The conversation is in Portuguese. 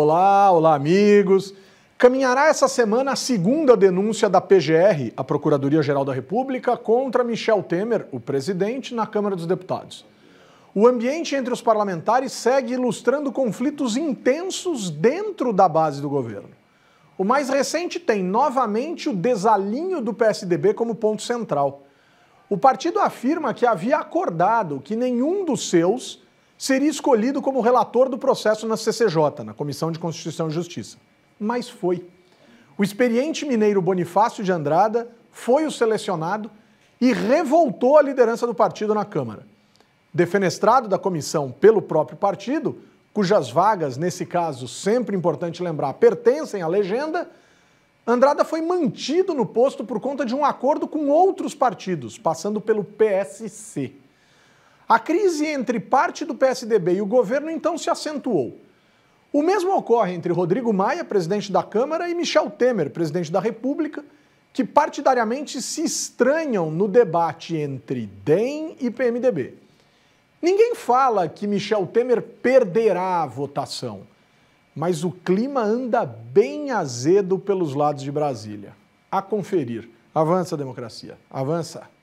Olá, olá amigos. Caminhará essa semana a segunda denúncia da PGR, a Procuradoria-Geral da República, contra Michel Temer, o presidente, na Câmara dos Deputados. O ambiente entre os parlamentares segue ilustrando conflitos intensos dentro da base do governo. O mais recente tem novamente o desalinho do PSDB como ponto central. O partido afirma que havia acordado que nenhum dos seus seria escolhido como relator do processo na CCJ, na Comissão de Constituição e Justiça. Mas foi. O experiente mineiro Bonifácio de Andrada foi o selecionado e revoltou a liderança do partido na Câmara. Defenestrado da comissão pelo próprio partido, cujas vagas, nesse caso, sempre importante lembrar, pertencem à legenda, Andrada foi mantido no posto por conta de um acordo com outros partidos, passando pelo PSC. A crise entre parte do PSDB e o governo então se acentuou. O mesmo ocorre entre Rodrigo Maia, presidente da Câmara, e Michel Temer, presidente da República, que partidariamente se estranham no debate entre DEM e PMDB. Ninguém fala que Michel Temer perderá a votação, mas o clima anda bem azedo pelos lados de Brasília. A conferir. Avança, democracia. Avança.